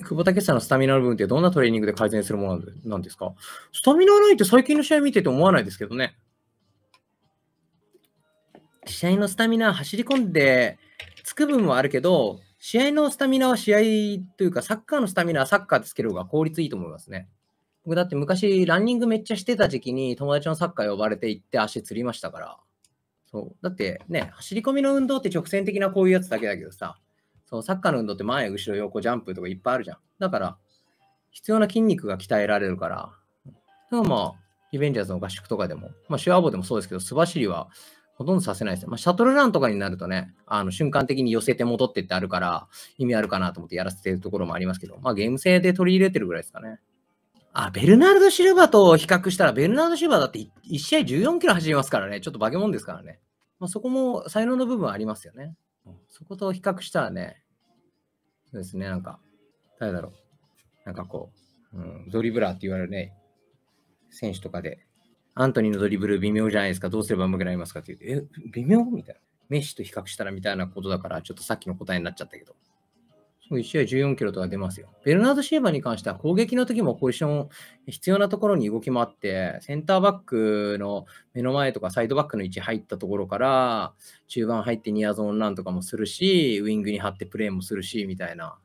久保さんのスタミナの部分ってどんなトレーニングで改善するものなんですかスタミナないって最近の試合見てて思わないですけどね。試合のスタミナ走り込んでつく分もあるけど、試合のスタミナは試合というか、サッカーのスタミナはサッカーでつける方が効率いいと思いますね。僕だって昔、ランニングめっちゃしてた時期に友達のサッカー呼ばれて行って足つりましたから。そう。だってね、走り込みの運動って直線的なこういうやつだけだけどさ、そうサッカーの運動って前、後ろ、横、ジャンプとかいっぱいあるじゃん。だから、必要な筋肉が鍛えられるから、でもまあ、リベンジャーズの合宿とかでも、まあ、シュアーボでもそうですけど、素走りはほとんどさせないですね。まあ、シャトルランとかになるとね、あの瞬間的に寄せて戻ってってあるから、意味あるかなと思ってやらせてるところもありますけど、まあ、ゲーム性で取り入れてるぐらいですかね。あ、ベルナルド・シルバと比較したら、ベルナルド・シルバだって 1, 1試合14キロ走りますからね、ちょっと化け物ですからね。まあ、そこも才能の部分はありますよね。そこと比較したらね、そうですね、なんか、誰だろう。なんかこう、うん、ドリブラーって言われるね、選手とかで、アントニーのドリブル微妙じゃないですか、どうすればうまくなりますかって言って、え、微妙みたいな。メッシと比較したらみたいなことだから、ちょっとさっきの答えになっちゃったけど。1試合14キロとか出ますよ。ベルナード・シーバーに関しては攻撃の時もポジション必要なところに動きもあって、センターバックの目の前とかサイドバックの位置入ったところから、中盤入ってニアゾーンランとかもするし、ウィングに張ってプレーもするし、みたいな。